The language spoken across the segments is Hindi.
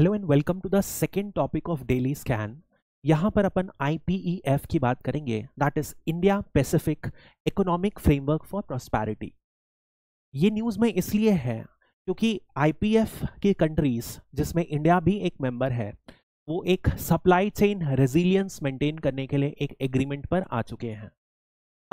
Hello and welcome to the second topic of daily scan यहाँ पर अपन आई e की बात करेंगे that is India Pacific economic framework for prosperity ये न्यूज़ में इसलिए है क्योंकि आई e की कंट्रीज़ जिसमें इंडिया भी एक मेंबर है वो एक सप्लाई चेन रेजिलियंस मेंटेन करने के लिए एक एग्रीमेंट पर आ चुके हैं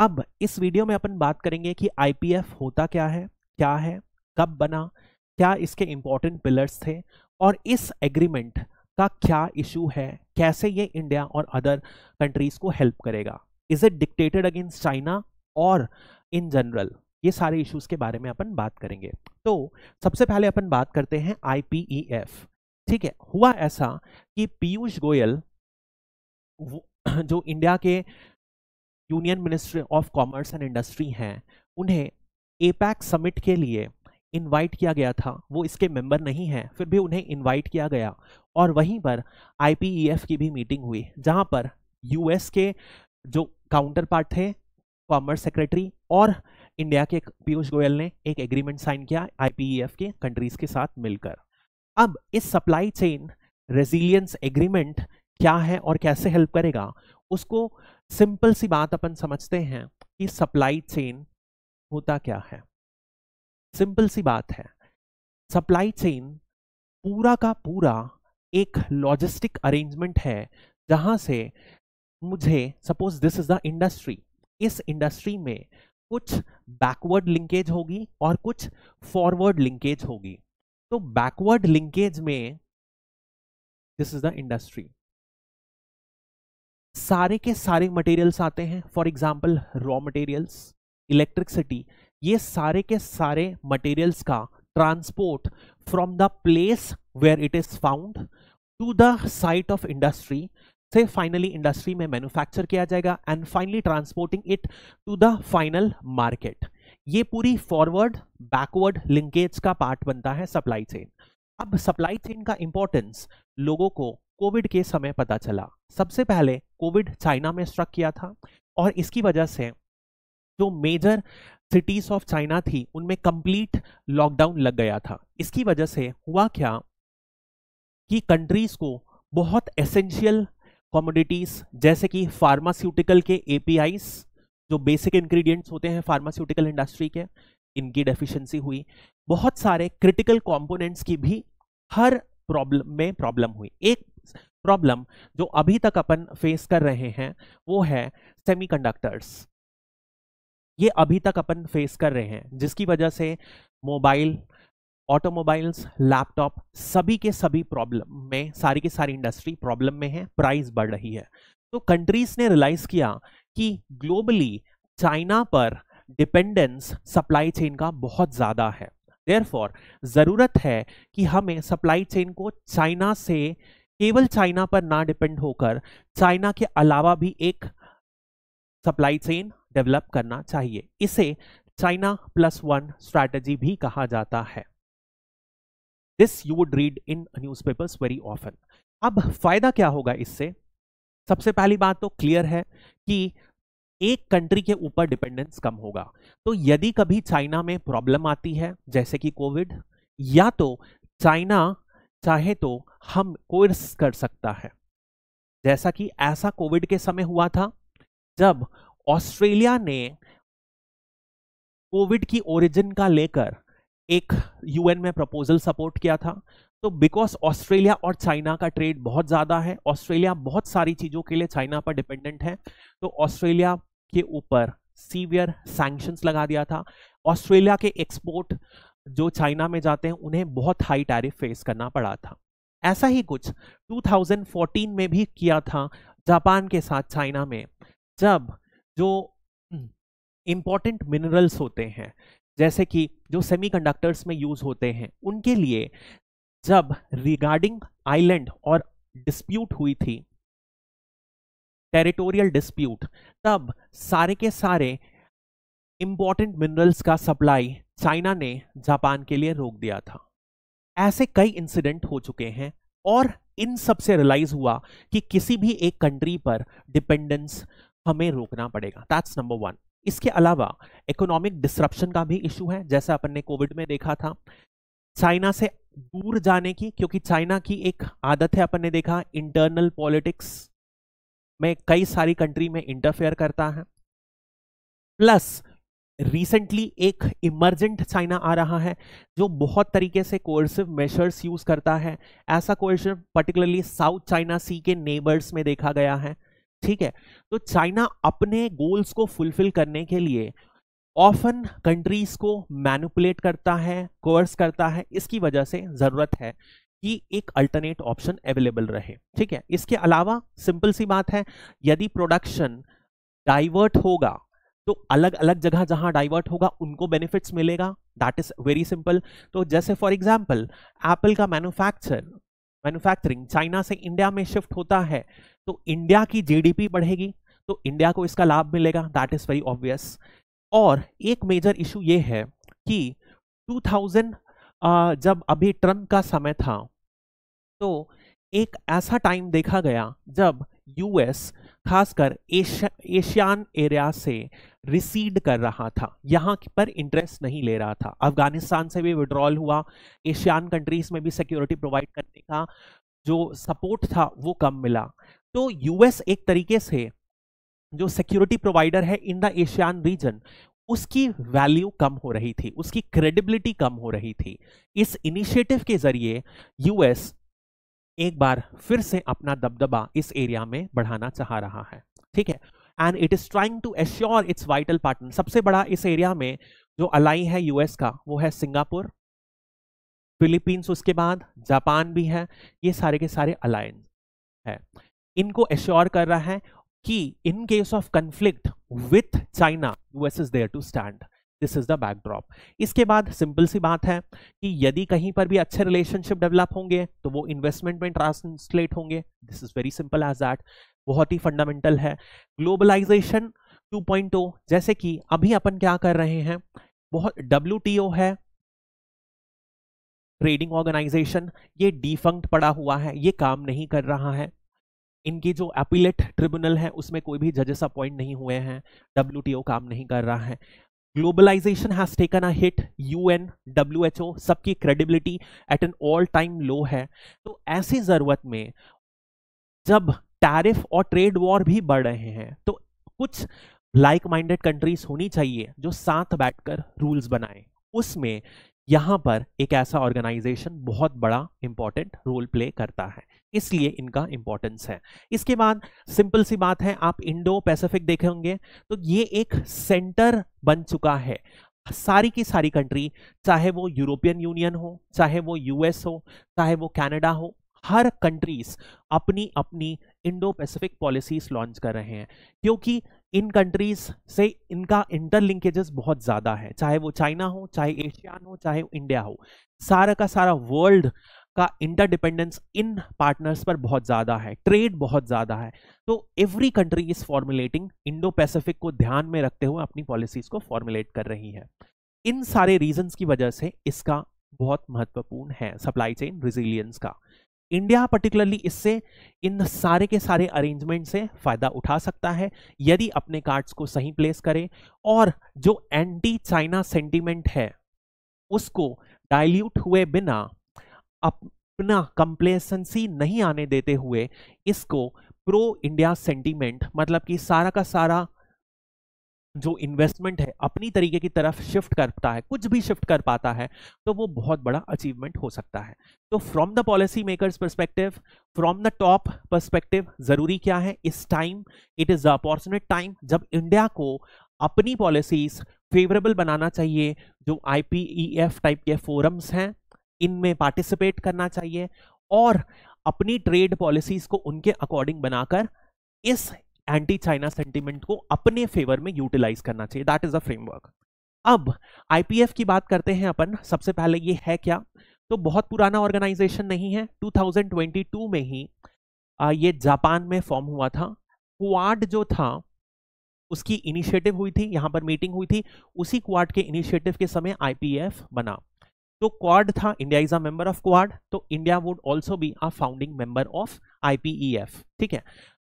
अब इस वीडियो में अपन बात करेंगे कि आई e होता क्या है क्या है कब बना क्या इसके इम्पॉर्टेंट पिलर्स थे और इस एग्रीमेंट का क्या इशू है कैसे ये इंडिया और अदर कंट्रीज को हेल्प करेगा is it dictated against China और इन जनरल ये सारे इश्यूज के बारे में अपन बात करेंगे तो सबसे पहले अपन बात करते हैं आईपीईएफ e ठीक है हुआ ऐसा कि पीयूष गोयल जो इंडिया के union ministry of commerce and industry हैं उन्हें एपैक समिट के लिए इनवाइट किया गया था वो इसके मेंबर नहीं हैं फिर भी उन्हें इनवाइट किया गया और वहीं पर आईपीईएफ e की भी मीटिंग हुई जहां पर यूएस के जो काउंटर पार्ट थे कॉमर्स सेक्रेटरी और इंडिया के पीयूष गोयल ने एक एग्रीमेंट साइन किया आईपीईएफ e के कंट्रीज के साथ मिलकर अब इस सप्लाई चेन रेजिलियंस एग्रीमेंट क्या है और कैसे हेल्प करेगा उसको सिंपल सी बात अपन समझते हैं कि सप्लाई चेन होता क्या है सिंपल सी बात है सप्लाई चेन पूरा का पूरा एक लॉजिस्टिक अरेंजमेंट है जहां से मुझे suppose this is the industry इस इंडस्ट्री में कुछ बैकवर्ड लिंकेज होगी और कुछ फॉरवर्ड लिंकेज होगी तो बैकवर्ड लिंकेज में दिस इज द इंडस्ट्री सारे के सारे मटेरियल्स आते हैं for example raw materials electricity ये सारे के सारे मटेरियल्स का transport from the place where it is found to the site of industry से फाइनली इंडस्ट्री में मैन्युफैक्चर किया जाएगा and finally transporting it to the final market ये पूरी फॉरवर्ड बैकवर्ड लिंकेज का पार्ट बनता है सप्लाई चेन अब सप्लाई चेन का इंपॉर्टेंस लोगों को कोविड के समय पता चला सबसे पहले कोविड चाइना में स्ट्रक किया था और इसकी वजह से जो मेजर सिटीज ऑफ चाइना थी उनमें कंप्लीट लॉकडाउन लग गया था इसकी वजह से हुआ क्या कि कंट्रीज को बहुत एसेंशियल कॉमोडिटीज जैसे कि फार्मास्यूटिकल के एपीआईस जो बेसिक इंग्रेडिएंट्स होते हैं फार्मास्यूटिकल इंडस्ट्री के इनकी डेफिशिएंसी हुई बहुत सारे क्रिटिकल कंपोनेंट्स की भी हर प्रॉब्लम में प्रॉब्लम हुई एक प्रॉब्लम जो अभी तक अपन फेस कर रहे हैं वो है सेमीकंडक्टर्स ये अभी तक अपन फेस कर रहे हैं जिसकी वजह से मोबाइल ऑटोमोबाइल्स लैपटॉप सभी के सभी प्रॉब्लम में सारी की सारी इंडस्ट्री प्रॉब्लम में है प्राइस बढ़ रही है तो कंट्रीज ने रियलाइज किया कि ग्लोबली चाइना पर डिपेंडेंस सप्लाई चेन का बहुत ज़्यादा है देयरफॉर ज़रूरत है कि हमें सप्लाई चेन को चाइना से केवल चाइना पर ना डिपेंड होकर चाइना के अलावा भी एक सप्लाई चेन डेवलप करना चाहिए इसे चाइना प्लस वन स्ट्रैटेजी भी कहा जाता है this you would read in newspapers very often अब फायदा क्या होगा इससे सबसे पहली बात तो क्लियर है कि एक कंट्री के ऊपर डिपेंडेंस कम होगा तो यदि कभी चाइना में प्रॉब्लम आती है जैसे कि कोविड या तो चाइना चाहे तो हम कोर्स कर सकता है जैसा कि ऐसा कोविड के समय हुआ था जब ऑस्ट्रेलिया ने कोविड की ओरिजिन का लेकर एक यूएन में प्रपोजल सपोर्ट किया था तो बिकॉज ऑस्ट्रेलिया और चाइना का ट्रेड बहुत ज़्यादा है ऑस्ट्रेलिया बहुत सारी चीज़ों के लिए चाइना पर डिपेंडेंट है तो ऑस्ट्रेलिया के ऊपर सीवियर सैंक्शंस लगा दिया था ऑस्ट्रेलिया के एक्सपोर्ट जो चाइना में जाते हैं उन्हें बहुत हाई टैरिफ फेस करना पड़ा था ऐसा ही कुछ 2014 में भी किया था जापान के साथ चाइना में जब जो इम्पॉर्टेंट हम्म, मिनरल्स होते हैं जैसे कि जो सेमीकंडक्टर्स में यूज होते हैं उनके लिए जब रिगार्डिंग आइलैंड और डिस्प्यूट हुई थी टेरिटोरियल डिस्प्यूट तब सारे के सारे इम्पॉर्टेंट मिनरल्स का सप्लाई चाइना ने जापान के लिए रोक दिया था ऐसे कई इंसिडेंट हो चुके हैं और इन सब से रिलाइज हुआ कि किसी भी एक कंट्री पर डिपेंडेंस हमें रोकना पड़ेगा दैट्स नंबर वन इसके अलावा इकोनॉमिक डिस्ट्रप्शन का भी इशू है जैसा अपन ने कोविड में देखा था चाइना से दूर जाने की क्योंकि चाइना की एक आदत है अपन ने देखा इंटरनल पॉलिटिक्स में कई सारी कंट्री में इंटरफेयर करता है प्लस रिसेंटली एक इमरजेंट चाइना आ रहा है जो बहुत तरीके से कोर्सिव मेजर्स यूज करता है ऐसा coercive particularly South China Sea के नेबर्स में देखा गया है ठीक है तो चाइना अपने गोल्स को फुलफिल करने के लिए ऑफन कंट्रीज को मैनुपुलेट करता है कोर्स करता है इसकी वजह से ज़रूरत है कि एक अल्टरनेट ऑप्शन अवेलेबल रहे ठीक है इसके अलावा सिंपल सी बात है यदि प्रोडक्शन डाइवर्ट होगा तो अलग अलग जगह जहां डाइवर्ट होगा उनको बेनिफिट्स मिलेगा दैट इज वेरी सिंपल तो जैसे फॉर एग्जांपल एप्पल का मैन्युफैक्चर मैन्युफैक्चरिंग चाइना से इंडिया में शिफ्ट होता है तो इंडिया की जीडीपी बढ़ेगी तो इंडिया को इसका लाभ मिलेगा दैट इज़ वेरी ऑब्वियस और एक मेजर इशू ये है कि 2000 जब अभी ट्रम्प का समय था तो एक ऐसा टाइम देखा गया जब यूएस खासकर एशिया एशियान एरिया से रिसीड कर रहा था यहाँ पर इंटरेस्ट नहीं ले रहा था अफगानिस्तान से भी विड्रॉल हुआ एशियान कंट्रीज में भी सिक्योरिटी प्रोवाइड करने का जो सपोर्ट था वो कम मिला तो यूएस एक तरीके से जो सिक्योरिटी प्रोवाइडर है इन द एशियान रीजन उसकी वैल्यू कम हो रही थी उसकी क्रेडिबिलिटी कम हो रही थी इस इनिशिएटिव के जरिए यूएस एक बार फिर से अपना दबदबा इस एरिया में बढ़ाना चाह रहा है ठीक है and it is trying to assure its vital partner सबसे बड़ा इस एरिया में जो अलाई है यूएस का वो है सिंगापुर फिलीपींस उसके बाद जापान भी है ये सारे के सारे अलायंस है इनको एश्योर कर रहा है कि in case of conflict with China US is there to stand this is the backdrop इसके बाद सिंपल सी बात है कि यदि कहीं पर भी अच्छे रिलेशनशिप डेवलप होंगे तो वो इन्वेस्टमेंट में ट्रांसलेट होंगे this is very simple as that बहुत ही फंडामेंटल है ग्लोबलाइजेशन 2.0 जैसे कि अभी अपन क्या कर रहे हैं बहुत डब्ल्यू है ट्रेडिंग ऑर्गेनाइजेशन ये डिफंक्ट पड़ा हुआ है ये काम नहीं कर रहा है इनकी जो अपीलेट ट्रिब्यूनल है उसमें कोई भी जजेस अपॉइंट नहीं हुए हैं डब्ल्यू काम नहीं कर रहा है globalisation has taken a hit U N W H O सबकी credibility at an all time low है तो ऐसी ज़रूरत में जब टैरिफ और ट्रेड वॉर भी बढ़ रहे हैं तो कुछ लाइक माइंडेड कंट्रीज होनी चाहिए जो साथ बैठकर रूल्स बनाए उसमें यहाँ पर एक ऐसा ऑर्गेनाइजेशन बहुत बड़ा इंपॉर्टेंट रोल प्ले करता है इसलिए इनका इंपॉर्टेंस है इसके बाद सिंपल सी बात है आप इंडो पैसिफिक देखे होंगे तो ये एक सेंटर बन चुका है सारी की सारी कंट्री चाहे वो यूरोपियन यूनियन हो चाहे वो यूएस हो चाहे वो कैनेडा हो हर कंट्रीज अपनी अपनी इंडो पैसिफिक पॉलिसीज लॉन्च कर रहे हैं क्योंकि इन कंट्रीज से इनका इंटरलिंकेजेस बहुत ज़्यादा है चाहे वो चाइना हो चाहे एशियान हो चाहे इंडिया हो सारा का सारा वर्ल्ड का इंटरडिपेंडेंस इन पार्टनर्स पर बहुत ज़्यादा है ट्रेड बहुत ज़्यादा है तो every country is formulating Indo Pacific को ध्यान में रखते हुए अपनी पॉलिसीज़ को फॉर्मुलेट कर रही है इन सारे रीजंस की वजह से इसका बहुत महत्वपूर्ण है सप्लाई चेन रिजिलियंस का इंडिया पर्टिकुलरली इससे इन सारे के सारे अरेंजमेंट से फ़ायदा उठा सकता है यदि अपने कार्ड्स को सही प्लेस करें और जो एंटी चाइना सेंटीमेंट है उसको डाइल्यूट हुए बिना अपना कंप्लेसेंसी नहीं आने देते हुए इसको प्रो इंडिया सेंटीमेंट मतलब कि सारा का सारा जो इन्वेस्टमेंट है अपनी तरीके की तरफ शिफ्ट करता है कुछ भी शिफ्ट कर पाता है तो वो बहुत बड़ा अचीवमेंट हो सकता है तो from the policy makers perspective from the top perspective ज़रूरी क्या है इस time it is the opportune time जब इंडिया को अपनी पॉलिसीज फेवरेबल बनाना चाहिए जो आई टाइप e के फोरम्स हैं इनमें पार्टिसिपेट करना चाहिए और अपनी ट्रेड पॉलिसीज को उनके अकॉर्डिंग बनाकर इस एंटी चाइना सेंटीमेंट को अपने फेवर में यूटिलाइज करना चाहिए दैट इज अ फ्रेमवर्क अब आईपीएफ की बात करते हैं अपन सबसे पहले ये है क्या तो बहुत पुराना ऑर्गेनाइजेशन नहीं है 2022 में ही आ, ये जापान में फॉर्म हुआ था क्वाड जो था उसकी इनिशिएटिव हुई थी यहां पर मीटिंग हुई थी उसी क्वाड के इनिशिएटिव के समय आईपीएफ बना तो क्वाड था India is a member of Quad तो India would also be a founding member of IPF ठीक है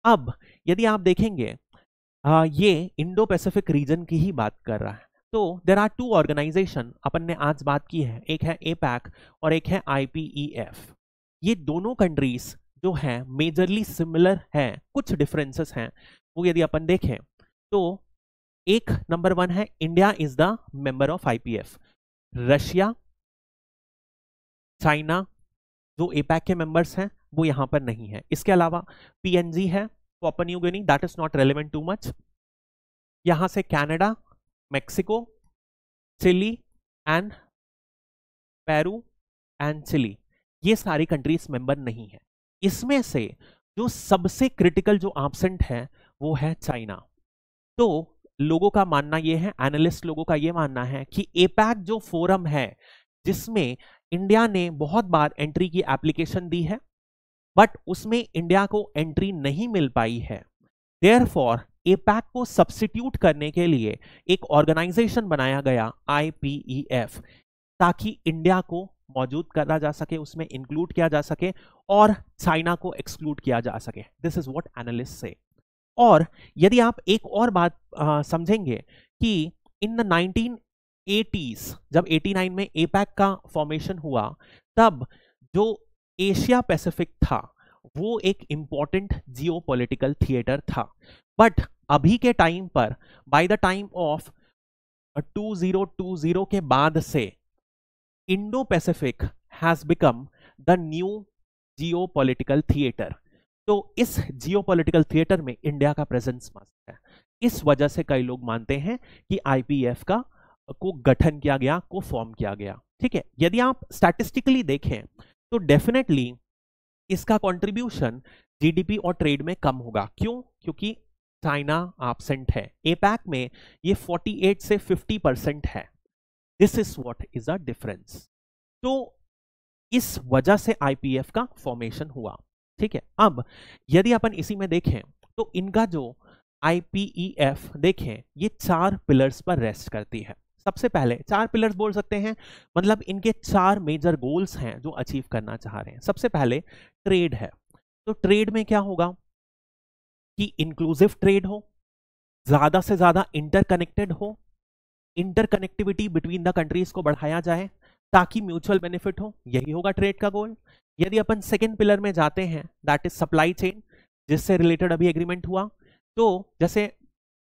अब यदि आप देखेंगे आ, ये इंडो पैसिफिक रीजन की ही बात कर रहा है तो देर आर टू ऑर्गेनाइजेशन अपन ने आज बात की है एक है ए और एक है आई e ये दोनों कंट्रीज जो है मेजरली सिमिलर है कुछ डिफरेंसेस हैं वो यदि अपन देखें तो एक नंबर वन है India is the member of IPF Russia China जो एपैक के मेंबर्स हैं वो यहाँ पर नहीं है इसके अलावा पीएनजी है Papua New Guinea that is not relevant too much यहाँ से Canada Mexico Chile and Peru and Chile ये सारी कंट्रीज मेंबर नहीं है इसमें से जो सबसे क्रिटिकल जो एबसेंट है वो है चाइना तो लोगों का मानना ये है एनालिस्ट लोगों का ये मानना है कि एपैक जो फोरम है जिसमें इंडिया ने बहुत बार एंट्री की एप्लीकेशन दी है बट उसमें इंडिया को एंट्री नहीं मिल पाई है देयर फॉर एपैक को सब्सिट्यूट करने के लिए एक ऑर्गेनाइजेशन बनाया गया आईपीईएफ e ताकि इंडिया को मौजूद करा जा सके उसमें इंक्लूड किया जा सके और चाइना को एक्सक्लूड किया जा सके दिस इज वॉट एनालिस्ट से और यदि आप एक और बात आ, समझेंगे कि इन द नाइनटीन एटीज जब 89 में एपैक का फॉर्मेशन हुआ तब जो एशिया पैसिफिक था वो एक इम्पॉर्टेंट जियोपॉलिटिकल थिएटर था बट अभी के टाइम पर बाय द टाइम ऑफ 2020 के बाद से Indo Pacific has become the new geopolitical theatre तो इस जियोपॉलिटिकल थिएटर में इंडिया का प्रेजेंस मस्त है इस वजह से कई लोग मानते हैं कि आईपीएफ का को गठन किया गया को फॉर्म किया गया ठीक है यदि आप स्टैटिस्टिकली देखें तो डेफिनेटली इसका कंट्रीब्यूशन जीडीपी और ट्रेड में कम होगा क्यों क्योंकि चाइना एबसेंट है एपैक में ये 48 से 50 परसेंट है this is what is a difference तो इस वजह से आईपीएफ का फॉर्मेशन हुआ ठीक है अब यदि अपन इसी में देखें तो इनका जो आईपीएफ e देखें ये चार पिलर्स पर रेस्ट करती है सबसे पहले चार पिलर्स बोल सकते हैं मतलब इनके चार मेजर गोल्स हैं जो अचीव करना चाह रहे हैं सबसे पहले ट्रेड है तो ट्रेड में क्या होगा कि इंक्लूसिव ट्रेड हो ज़्यादा से ज़्यादा इंटरकनेक्टेड हो इंटरकनेक्टिविटी बिटवीन द कंट्रीज को बढ़ाया जाए ताकि म्यूचुअल बेनिफिट हो यही होगा ट्रेड का गोल यदि अपन सेकेंड पिलर में जाते हैं दैट इज सप्लाई चेन जिससे रिलेटेड अभी एग्रीमेंट हुआ तो जैसे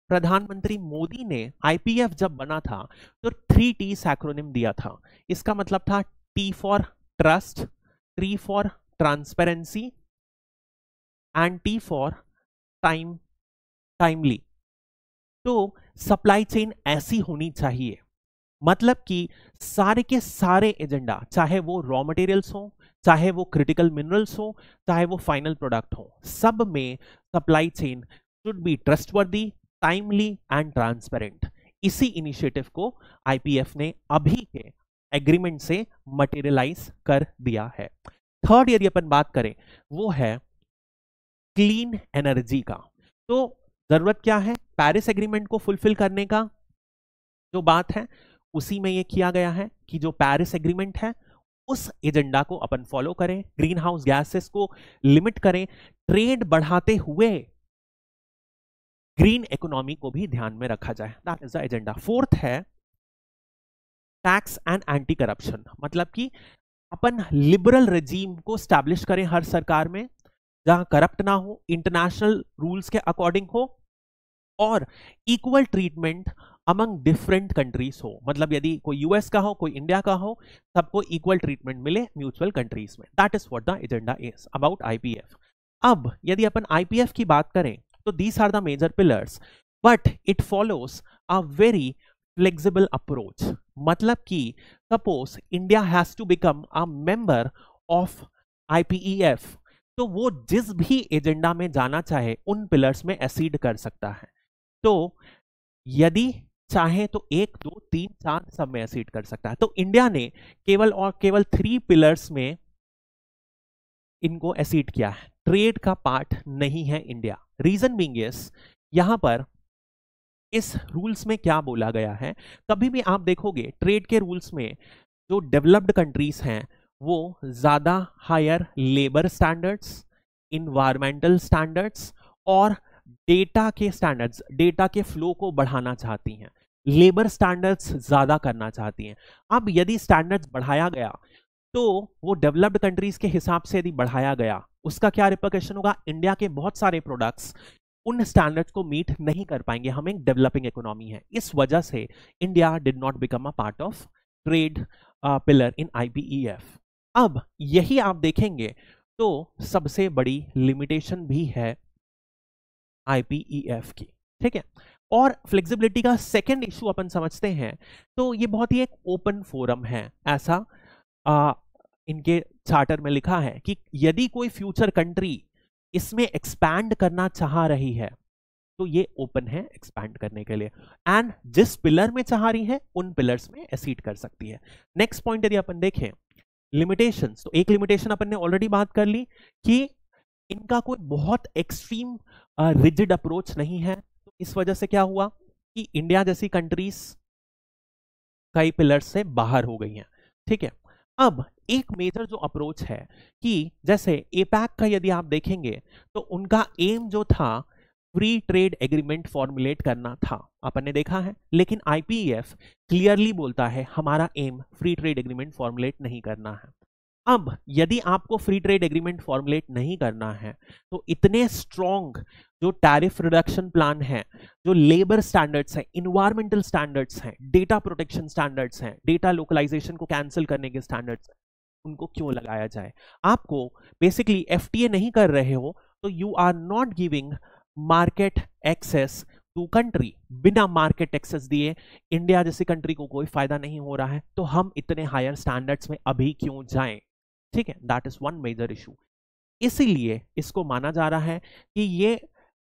प्रधानमंत्री मोदी ने आईपीएफ जब बना था तो थ्री टी सैक्रोनिम दिया था इसका मतलब था T for trust T for transparency and T for time timely तो सप्लाई चेन ऐसी होनी चाहिए मतलब कि सारे के सारे एजेंडा चाहे वो रॉ मटेरियल्स हो चाहे वो क्रिटिकल मिनरल्स हो चाहे वो फाइनल प्रोडक्ट हो सब में supply chain should be trustworthy timely and transparent इसी इनिशिएटिव को आईपीएफ ने अभी के एग्रीमेंट से मटेरियलाइज कर दिया है थर्ड यदि अपन बात करें वो है क्लीन एनर्जी का तो जरूरत क्या है पेरिस एग्रीमेंट को फुलफिल करने का जो बात है उसी में ये किया गया है कि जो पेरिस एग्रीमेंट है उस एजेंडा को अपन फॉलो करें ग्रीन हाउस गैसेस को लिमिट करें ट्रेड बढ़ाते हुए ग्रीन इकोनॉमी को भी ध्यान में रखा जाए that is the agenda fourth है टैक्स एंड एंटी करप्शन मतलब कि अपन लिबरल रजीम को स्टैब्लिश करें हर सरकार में जहां करप्ट ना हो इंटरनेशनल रूल्स के अकॉर्डिंग हो और equal treatment among different countries हो मतलब यदि कोई यूएस का हो कोई इंडिया का हो सबको इक्वल ट्रीटमेंट मिले म्यूचुअल कंट्रीज में that is what the agenda is about IPF अब यदि अपन आईपीएफ की बात करें So these are the major pillars. But it follows a very flexible approach. matlab ki suppose India has to become a member of IPEF. तो वो जिस भी एजेंडा में जाना चाहे उन पिलर्स में एसीड कर सकता है तो यदि चाहे तो एक दो तीन चार सब में एसीड कर सकता है तो इंडिया ने केवल और केवल थ्री पिलर्स में इनको एसीड किया है ट्रेड का पार्ट नहीं है इंडिया रीजन बींग यहां पर इस रूल्स में क्या बोला गया है कभी भी आप देखोगे ट्रेड के रूल्स में जो डेवलप्ड कंट्रीज हैं वो ज़्यादा higher labour standards environmental standards और डेटा के स्टैंडर्ड्स डेटा के फ्लो को बढ़ाना चाहती हैं लेबर स्टैंडर्ड्स ज़्यादा करना चाहती हैं अब यदि स्टैंडर्ड्स बढ़ाया गया तो वो डेवलप्ड कंट्रीज के हिसाब से यदि बढ़ाया गया उसका क्या रिपोकेशन होगा इंडिया के बहुत सारे प्रोडक्ट्स उन स्टैंडर्ड्स को मीट नहीं कर पाएंगे हम एक डेवलपिंग इकोनॉमी है इस वजह से India did not become a part of trade pillar in IPEF अब यही आप देखेंगे तो सबसे बड़ी लिमिटेशन भी है आईपीईएफ e की ठीक है और फ्लेक्सिबिलिटी का सेकेंड इशू अपन समझते हैं तो ये बहुत ही एक ओपन फोरम है ऐसा uh, इनके चार्टर में लिखा है कि यदि कोई फ्यूचर कंट्री इसमें एक्सपैंड करना चाह रही है तो ये ओपन है एक्सपैंड करने के लिए एंड जिस पिलर में चाह रही है उन पिलर्स में एसीड कर सकती है नेक्स्ट पॉइंट यदि अपन देखें लिमिटेशन तो एक लिमिटेशन अपन ने ऑलरेडी बात कर ली कि इनका कोई बहुत एक्सट्रीम रिजिड अप्रोच नहीं है तो इस वजह से क्या हुआ कि इंडिया जैसी कंट्रीज कई पिलर्स से बाहर हो गई हैं ठीक है अब एक मेजर जो अप्रोच है कि जैसे एपैक का यदि आप देखेंगे तो उनका एम जो था फ्री ट्रेड एग्रीमेंट फॉर्मुलेट करना था अपन ने देखा है लेकिन आईपीएफ क्लियरली e बोलता है हमारा aim free trade agreement formulate नहीं करना है अब यदि आपको फ्री ट्रेड एग्रीमेंट फॉर्मुलेट नहीं करना है तो इतने स्ट्रॉन्ग जो टैरिफ रिडक्शन प्लान है जो लेबर स्टैंडर्ड्स हैं इन्वायरमेंटल स्टैंडर्ड्स हैं डेटा प्रोटेक्शन स्टैंडर्ड्स हैं डेटा लोकलाइजेशन को कैंसिल करने के स्टैंडर्ड्स हैं उनको क्यों लगाया जाए आपको बेसिकली एफ नहीं कर रहे हो तो you are not giving market access to country बिना मार्केट एक्सेस दिए इंडिया जैसी कंट्री को कोई फायदा नहीं हो रहा है तो हम इतने हायर स्टैंडर्ड्स में अभी क्यों जाएं ठीक है that is one major issue इसीलिए इसको माना जा रहा है कि ये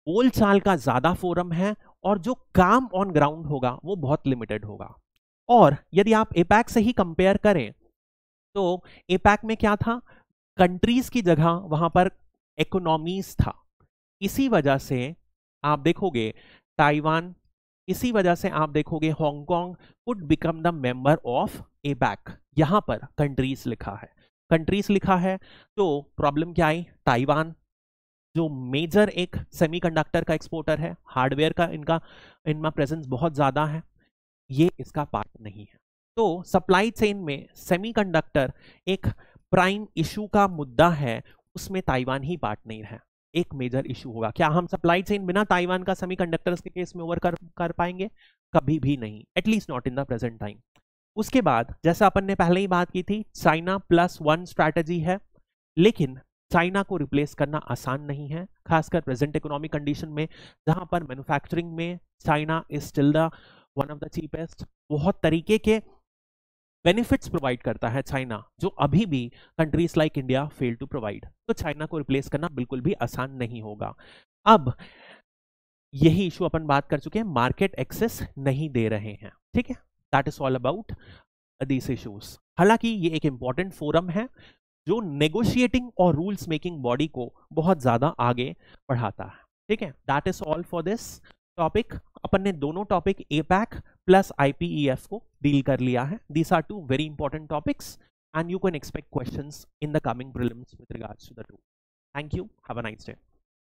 बोलचाल का ज्यादा फोरम है और जो काम ऑन ग्राउंड होगा वो बहुत लिमिटेड होगा और यदि आप एपैक से ही कंपेयर करें तो एपैक में क्या था कंट्रीज की जगह वहां पर इकोनॉमीज था इसी वजह से आप देखोगे ताइवान इसी वजह से आप देखोगे Hong Kong would become the member of APEC यहां पर कंट्रीज लिखा है कंट्रीज लिखा है तो प्रॉब्लम क्या आई ताइवान जो मेजर एक सेमीकंडक्टर का एक्सपोर्टर है हार्डवेयर का इनका इनमें प्रेजेंस बहुत ज़्यादा है ये इसका पार्ट नहीं है तो सप्लाई चेन में सेमीकंडक्टर एक प्राइम इशू का मुद्दा है उसमें ताइवान ही नहीं है एक मेजर इशू होगा क्या हम सप्लाई चेन बिना ताइवान का सेमी के केस में ओवर कर कर पाएंगे कभी भी नहीं at least not in the present time उसके बाद जैसा अपन ने पहले ही बात की थी चाइना प्लस वन स्ट्रैटेजी है लेकिन चाइना को रिप्लेस करना आसान नहीं है खासकर प्रेजेंट इकोनॉमिक कंडीशन में जहां पर मैन्युफैक्चरिंग में China is still the one of the cheapest बहुत तरीके के बेनिफिट्स प्रोवाइड करता है चाइना जो अभी भी countries like India fail to provide तो चाइना को रिप्लेस करना बिल्कुल भी आसान नहीं होगा अब यही इशू अपन बात कर चुके हैं मार्केट एक्सेस नहीं दे रहे हैं ठीक है that is all about this issues हालांकि ये एक इंपॉर्टेंट फोरम है जो नेगोशिएटिंग और रूल्स मेकिंग बॉडी को बहुत ज़्यादा आगे बढ़ाता है ठीक है that is all for this topic अपन ने दोनों topic APEC plus IPEF e को डील कर लिया है these are two very important topics and you can expect questions in the coming prelims with regards to the to thank you have a nice day